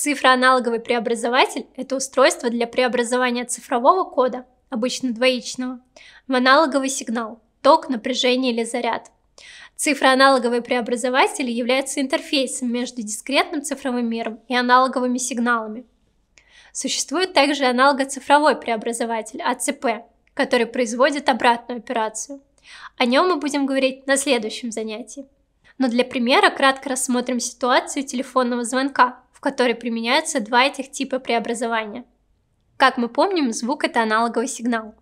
Цифроаналоговый преобразователь – это устройство для преобразования цифрового кода, обычно двоичного, в аналоговый сигнал – ток, напряжение или заряд. Цифроаналоговые преобразователи являются интерфейсом между дискретным цифровым миром и аналоговыми сигналами. Существует также аналогоцифровой преобразователь а – АЦП, который производит обратную операцию. О нем мы будем говорить на следующем занятии. Но для примера кратко рассмотрим ситуацию телефонного звонка – в которой применяются два этих типа преобразования. Как мы помним, звук – это аналоговый сигнал.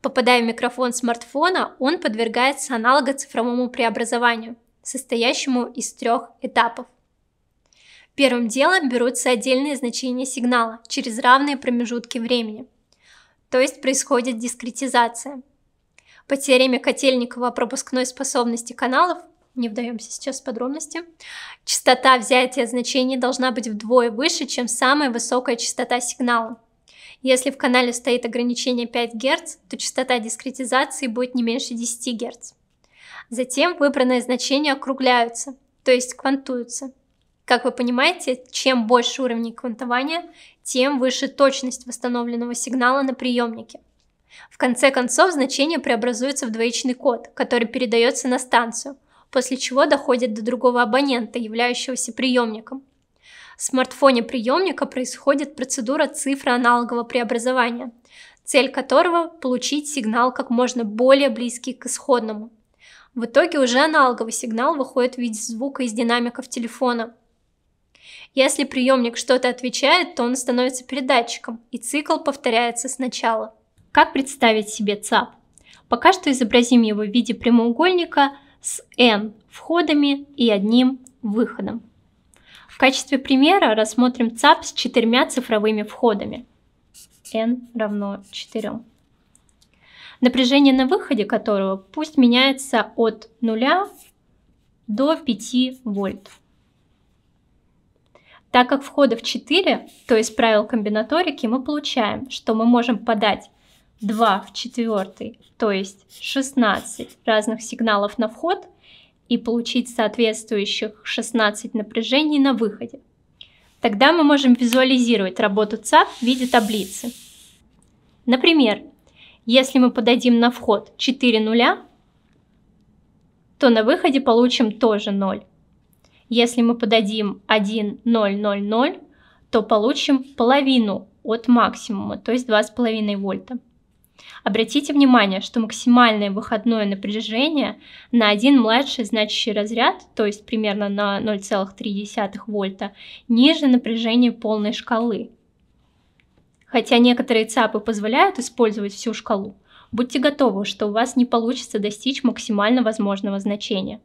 Попадая в микрофон смартфона, он подвергается аналого-цифровому преобразованию, состоящему из трех этапов. Первым делом берутся отдельные значения сигнала через равные промежутки времени, то есть происходит дискретизация. По теореме Котельникова о пропускной способности каналов не вдаемся сейчас в подробности. Частота взятия значений должна быть вдвое выше, чем самая высокая частота сигнала. Если в канале стоит ограничение 5 Гц, то частота дискретизации будет не меньше 10 Гц. Затем выбранные значения округляются, то есть квантуются. Как вы понимаете, чем больше уровней квантования, тем выше точность восстановленного сигнала на приемнике. В конце концов, значение преобразуется в двоичный код, который передается на станцию – после чего доходит до другого абонента, являющегося приемником. В смартфоне приемника происходит процедура цифроаналогового преобразования, цель которого – получить сигнал как можно более близкий к исходному. В итоге уже аналоговый сигнал выходит в виде звука из динамиков телефона. Если приемник что-то отвечает, то он становится передатчиком, и цикл повторяется сначала. Как представить себе ЦАП? Пока что изобразим его в виде прямоугольника – с n входами и одним выходом. В качестве примера рассмотрим ЦАП с четырьмя цифровыми входами. n равно 4. Напряжение на выходе которого пусть меняется от 0 до 5 вольт. Так как входов 4, то есть правил комбинаторики, мы получаем, что мы можем подать 2 в четвертый, то есть 16 разных сигналов на вход и получить соответствующих 16 напряжений на выходе. Тогда мы можем визуализировать работу ЦАП в виде таблицы. Например, если мы подадим на вход 4 нуля, то на выходе получим тоже 0. Если мы подадим 1, 0, 0, 0, то получим половину от максимума, то есть 2,5 вольта. Обратите внимание, что максимальное выходное напряжение на один младший значащий разряд, то есть примерно на 0,3 вольта, ниже напряжения полной шкалы. Хотя некоторые ЦАПы позволяют использовать всю шкалу, будьте готовы, что у вас не получится достичь максимально возможного значения.